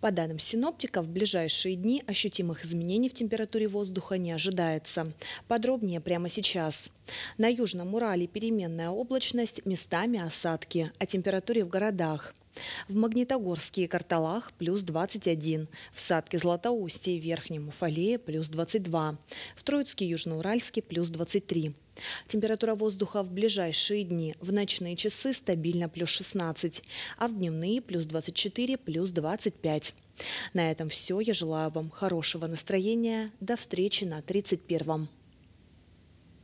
По данным синоптиков, в ближайшие дни ощутимых изменений в температуре воздуха не ожидается. Подробнее прямо сейчас. На Южном Урале переменная облачность, местами осадки. О температуре в городах. В Магнитогорске и Карталах плюс 21, в Садке Златоусте и Верхнем Уфалее плюс 22, в Троицке и Южноуральске плюс 23. Температура воздуха в ближайшие дни. В ночные часы стабильно плюс 16, а в дневные плюс 24, плюс 25. На этом все. Я желаю вам хорошего настроения. До встречи на 31-м.